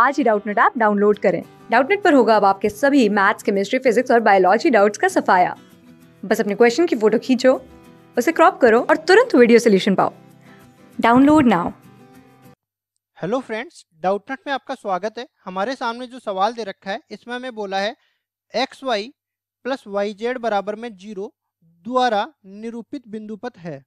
आज ही Doubtnut app download करें डाउटनेट पर होगा अब आपके सभी मैथ्स केमिस्ट्री फिजिक्स और बायोलॉजी डाउट्स का सफाया बस अपने क्वेश्चन की फोटो खींचो उसे क्रॉप करो और तुरंत वीडियो सोल्यूशन पाओ download now hello friends Doubtnut में आपका स्वागत है हमारे सामने जो सवाल दे रखा है इसमें हमें बोला है x y plus y z बराबर में जीरो द्वारा निरूपित बिंदु पर है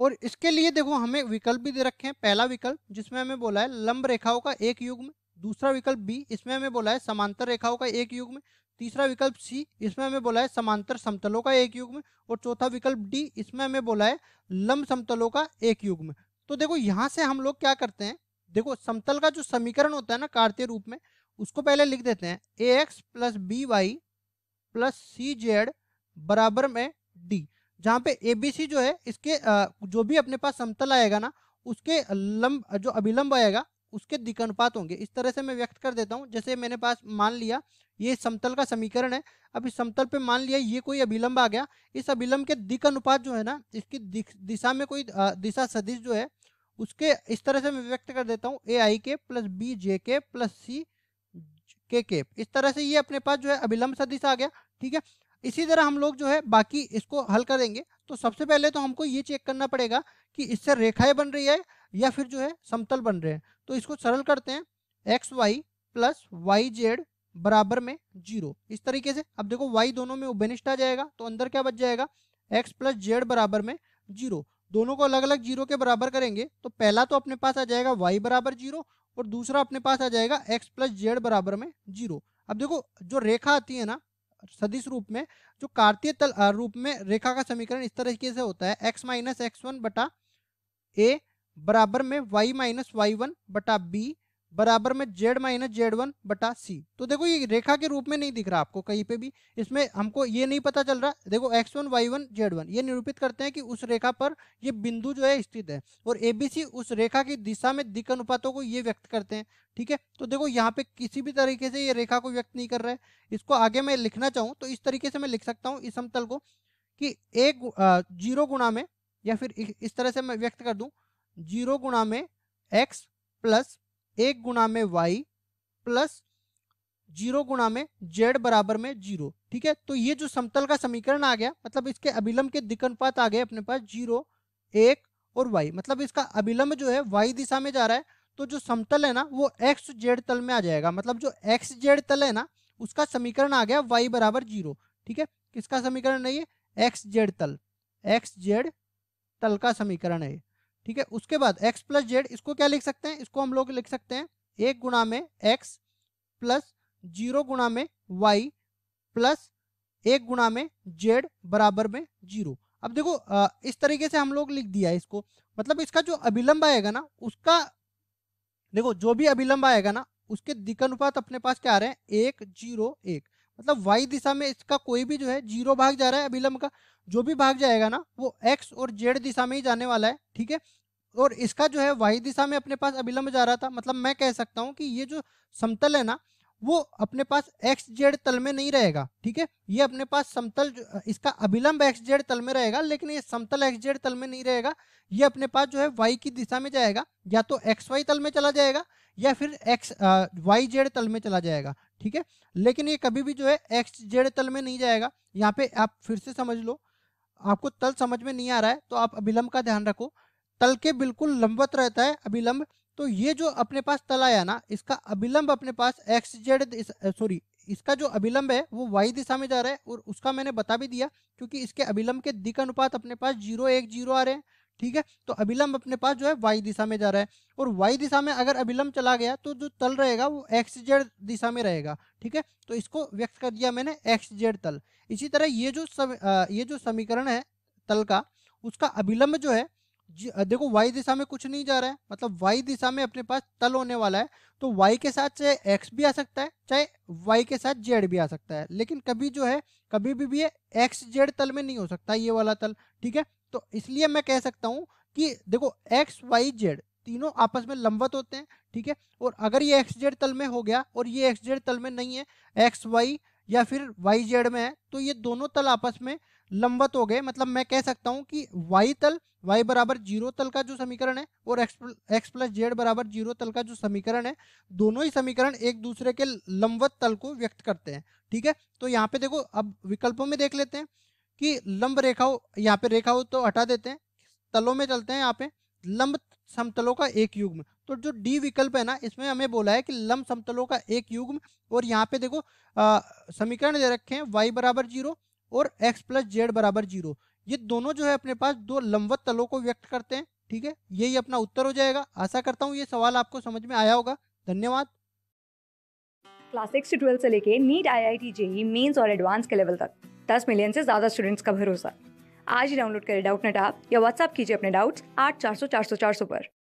और इसके लिए देखो हमें विकल्प भी दे रखे हैं पहला विकल्प जिसमें हमें बोला है लंब रेखाओं का एक युग्म दूसरा विकल्प बी इसमें हमें बोला है समांतर रेखाओं का एक युग में तीसरा विकल्प सी इसमें हमें बोला है समांतर समतलों का एक युग में और चौथा विकल्प डी इसमें हमें बोला है लंब समतलों का एक युग में तो देखो यहाँ से हम लोग क्या करते हैं देखो समतल का जो समीकरण होता है ना कार्तीय रूप में उसको पहले लिख देते हैं a x plus b y plus c z बराबर में डी जहाँ पे ए बी सी जो है इसके जो भी अपने पास समतल आएगा ना उसके लंब जो अभिलंब आएगा उसके दिकनपात होंगे इस तरह से मैं व्यक्त कर देता हूँ जैसे मैंने पास मान लिया ये समतल का समीकरण है अब इस समतल पे मान लिया ये कोई अभिलंब आ गया इस अभिलंब के दिक अनुपात जो है ना इसकी दिशा में कोई दिशा सदिश जो है उसके इस तरह से मैं व्यक्त कर देता हूँ ए आई के प्लस बी जे के प्लस सी के के इस तरह से ये अपने पास जो है अभिलंब सदिश आ गया ठीक है इसी तरह हम लोग जो है बाकी इसको हल करेंगे तो सबसे पहले तो हमको ये चेक करना पड़ेगा कि इससे रेखाएं बन रही है या फिर जो है समतल बन रहे हैं तो इसको सरल करते हैं x y plus y z बराबर में जीरो इस तरीके से अब देखो वाई दोनों में उबेनिस्ट आ जाएगा तो अंदर क्या बच जाएगा एक्स प्लस जेड बराबर में जीरो दोनों को अलग अलग जीरो के बराबर करेंगे तो पहला तो अपने पास आ जाएगा वाई बराबर जीरो और दूसरा अपने पास आ जाएगा एक्स प्लस जेड बराबर में जीरो अब देखो जो रेखा आती है ना सदिश रूप में जो कार्तीय तल रूप में रेखा का समीकरण इस तरीके से होता है एक्स माइनस एक्स वन बटा ए बराबर में वाई माइनस वाई वन बटा बी बराबर में जेड माइनस जेड वन बटा सी तो देखो ये रेखा के रूप में नहीं दिख रहा आपको कहीं पे भी इसमें हमको ये नहीं पता चल रहा देखो x one y one z one ये निरूपित करते हैं कि उस रेखा पर ये बिंदु जो है स्थित है और एबीसी उस रेखा की दिशा में दिक अनुपातों को ये व्यक्त करते हैं ठीक है तो देखो यहाँ पे किसी भी तरीके से ये रेखा को व्यक्त नहीं कर रहा है इसको आगे मैं लिखना चाहूँ तो इस तरीके से मैं लिख सकता हूँ इस समतल को कि एक जीरो गुणा में या फिर इस तरह से मैं व्यक्त कर दूँ जीरो गुणा में एक्स प्लस एक गुणा में वाई प्लस जीरो गुणा में जेड बराबर में जीरो ठीक है तो ये जो समतल का समीकरण आ गया मतलब इसके अभिलंब के अनुपात आ गए अपने पास जीरो एक और वाई मतलब इसका अभिलंब जो है वाई दिशा में जा रहा है तो जो समतल है ना वो एक्स जेड तल में आ जाएगा मतलब जो एक्स जेड तल है ना उसका समीकरण आ गया वाई बराबर जीरो ठीक है किसका समीकरण है ये एक्स जेड तल एक्स जेड तल का समीकरण है ठीक है उसके बाद x प्लस जेड इसको क्या लिख सकते हैं इसको हम लोग लिख सकते हैं एक गुणा में एक्स प्लस जीरो गुणा में वाई प्लस एक गुणा में जेड बराबर में जीरो अब देखो इस तरीके से हम लोग लिख दिया है इसको मतलब इसका जो अभिलंब आएगा ना उसका देखो जो भी अभिलंब आएगा ना उसके दिक अनुपात अपने पास क्या आ रहे हैं एक जीरो एक मतलब वाई दिशा में इसका कोई भी जो है जीरो भाग जा रहा है अभिलंब का जो भी भाग जाएगा ना वो एक्स और जेड दिशा में ही जाने वाला है ठीक है और इसका जो है वाई दिशा में अपने पास अभिलंब जा रहा था मतलब मैं कह सकता हूँ कि ये जो समतल है ना वो अपने पास एक्स जेड तल में नहीं रहेगा ठीक है ये अपने पास समतल इसका अभिलंब एक्स जेड तल में रहेगा लेकिन ये समतल एक्स जेड तल में नहीं रहेगा ये अपने पास जो है वाई की दिशा में जाएगा या तो एक्स वाई तल में चला जाएगा या फिर एक्स वाई जेड तल में चला जाएगा ठीक है लेकिन ये कभी भी जो है एक्स जेड तल में नहीं जाएगा यहाँ पे आप फिर से समझ लो आपको तल समझ में नहीं आ रहा है तो आप अभिलंब का ध्यान रखो तल के बिल्कुल लंबवत रहता है अभिलंब तो ये जो अपने पास तल आया ना इसका अभिलंब अपने पास एक्स जेड सॉरी इसका जो अभिलंब है वो वाई दिशा में जा रहा है और उसका मैंने बता भी दिया क्योंकि इसके अभिलंब के दिक अनुपात अपने पास जीरो एक जीरो आ रहे हैं ठीक है तो अभिलंब अपने पास जो है वाई दिशा में जा रहा है और वाई दिशा में अगर अभिलंब चला गया तो जो तल रहेगा वो एक्स जेड दिशा में रहेगा ठीक है तो इसको व्यक्त कर दिया मैंने एक्स जेड तल इसी तरह ये जो सम, ये जो समीकरण है तल का उसका अभिलंब जो है देखो y दिशा में कुछ नहीं जा रहा है मतलब y दिशा में अपने पास तल होने वाला है तो y के साथ चाहे एक्स भी आ सकता है चाहे y के साथ जेड भी आ सकता है लेकिन कभी जो है कभी भी, भी एक्स जेड तल में नहीं हो सकता ये वाला तल ठीक है तो इसलिए मैं कह सकता हूँ कि देखो एक्स वाई जेड तीनों आपस में लंबत होते हैं ठीक है और अगर ये एक्स जेड तल में हो गया और ये एक्स जेड तल में नहीं है एक्स वाई या फिर वाई जेड में है तो ये दोनों तल आपस में लंबवत हो गए मतलब मैं कह सकता हूँ कि वाई तल वाई बराबर जीरो तल का जो समीकरण है और एक्स एक्स प्लस जेड बराबर जीरो तल का जो समीकरण है दोनों ही समीकरण एक दूसरे के लंबवत तल को व्यक्त करते हैं ठीक है तो यहाँ पे देखो अब विकल्पों में देख लेते हैं कि लंब रेखाओं यहाँ पे रेखाओं तो हटा देते हैं तलों में चलते हैं यहाँ पे लंब समतलों का एक युग्म तो जो डी विकल्प है ना इसमें हमें बोला है कि लंब समतलों का एक युग्म और यहाँ पे देखो समीकरण दे रखे हैं वाई बराबर जीरो और x प्लस जेड बराबर जीरो ये दोनों जो है अपने पास दो लंबवत तलों को व्यक्त करते हैं ठीक है यही अपना उत्तर हो जाएगा आशा करता हूँ ये सवाल आपको समझ में आया होगा धन्यवाद क्लास सिक्स से ट्वेल्थ से लेके NEET I I T JEE Mains और एडवांस के लेवल तक दस मिलियन से ज़्यादा स्टूडेंट्स का भरोसा आज ही डाउनलोड करें डाउट नेट आप या व्हाट्सअप कीजिए अपने डाउट्स आठ चार सौ चार सौ चार सौ पर